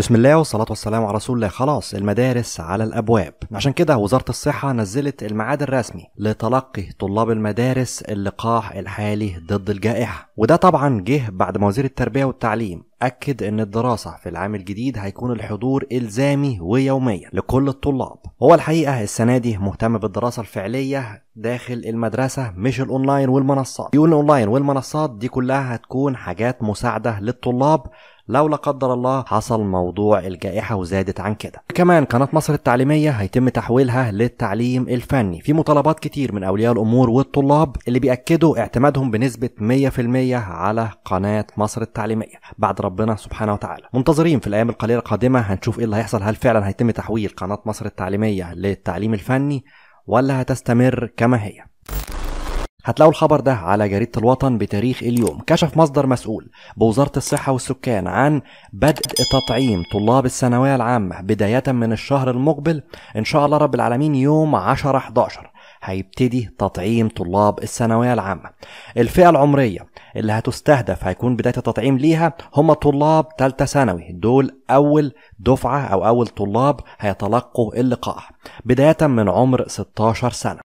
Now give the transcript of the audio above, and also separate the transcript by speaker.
Speaker 1: بسم الله والصلاة والسلام على رسول الله خلاص المدارس على الأبواب عشان كده وزارة الصحة نزلت الميعاد الرسمي لتلقي طلاب المدارس اللقاح الحالي ضد الجائحة وده طبعا جه بعد ما وزير التربية والتعليم أكد أن الدراسة في العام الجديد هيكون الحضور إلزامي ويوميا لكل الطلاب هو الحقيقة السنة دي مهتم بالدراسة الفعلية داخل المدرسة مش الأونلاين والمنصات يقول الأونلاين والمنصات دي كلها هتكون حاجات مساعدة للطلاب لو لا قدر الله حصل موضوع الجائحة وزادت عن كده كمان قناة مصر التعليمية هيتم تحويلها للتعليم الفني في مطالبات كتير من أولياء الأمور والطلاب اللي بيأكدوا اعتمادهم بنسبة 100% على قناة مصر التعليمية بعد ربنا سبحانه وتعالى منتظرين في الايام القليله القادمه هنشوف ايه اللي هيحصل هل فعلا هيتم تحويل قناه مصر التعليميه للتعليم الفني ولا هتستمر كما هي هتلاقوا الخبر ده على جريدة الوطن بتاريخ اليوم كشف مصدر مسؤول بوزارة الصحة والسكان عن بدء تطعيم طلاب الثانوية العامة بداية من الشهر المقبل إن شاء الله رب العالمين يوم 10 11 هيبتدي تطعيم طلاب الثانوية العامة الفئة العمرية اللي هتستهدف هيكون بداية التطعيم ليها هم طلاب تالتة ثانوي دول أول دفعة أو أول طلاب هيتلقوا اللقاح بداية من عمر 16 سنة